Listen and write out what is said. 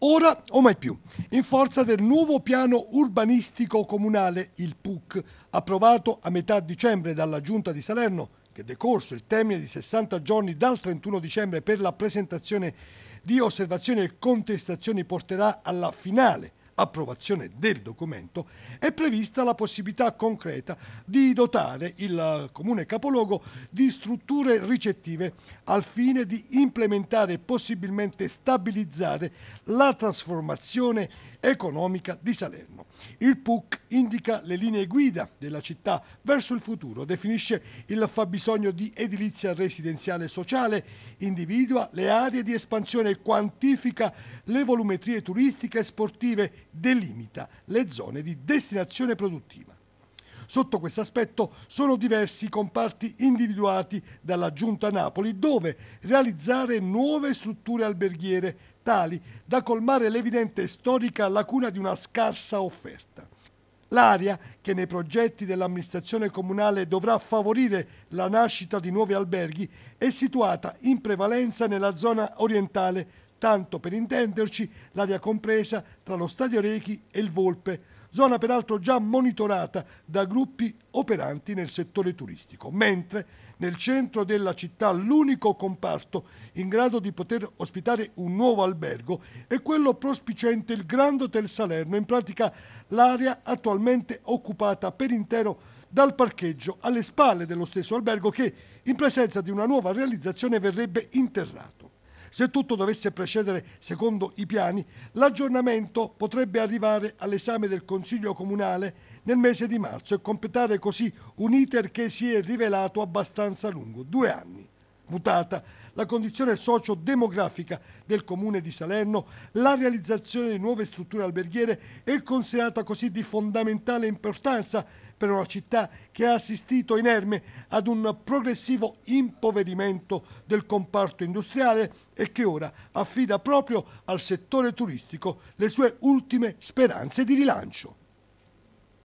ora o mai più, in forza del nuovo piano urbanistico comunale, il PUC, approvato a metà dicembre dalla Giunta di Salerno, che decorso il termine di 60 giorni dal 31 dicembre per la presentazione di osservazioni e contestazioni porterà alla finale approvazione del documento, è prevista la possibilità concreta di dotare il comune capoluogo di strutture ricettive al fine di implementare e possibilmente stabilizzare la trasformazione economica di Salerno. Il PUC indica le linee guida della città verso il futuro, definisce il fabbisogno di edilizia residenziale sociale, individua le aree di espansione e quantifica le volumetrie turistiche e sportive, delimita le zone di destinazione produttiva. Sotto questo aspetto sono diversi i comparti individuati dalla Giunta Napoli dove realizzare nuove strutture alberghiere tali da colmare l'evidente storica lacuna di una scarsa offerta. L'area che nei progetti dell'amministrazione comunale dovrà favorire la nascita di nuovi alberghi è situata in prevalenza nella zona orientale tanto per intenderci l'area compresa tra lo Stadio Rechi e il Volpe, zona peraltro già monitorata da gruppi operanti nel settore turistico, mentre nel centro della città l'unico comparto in grado di poter ospitare un nuovo albergo è quello prospicente il Grand Hotel Salerno, in pratica l'area attualmente occupata per intero dal parcheggio alle spalle dello stesso albergo che in presenza di una nuova realizzazione verrebbe interrato. Se tutto dovesse procedere secondo i piani, l'aggiornamento potrebbe arrivare all'esame del Consiglio Comunale nel mese di marzo e completare così un iter che si è rivelato abbastanza lungo, due anni. Mutata la condizione socio-demografica del comune di Salerno, la realizzazione di nuove strutture alberghiere è considerata così di fondamentale importanza per una città che ha assistito inerme ad un progressivo impoverimento del comparto industriale e che ora affida proprio al settore turistico le sue ultime speranze di rilancio.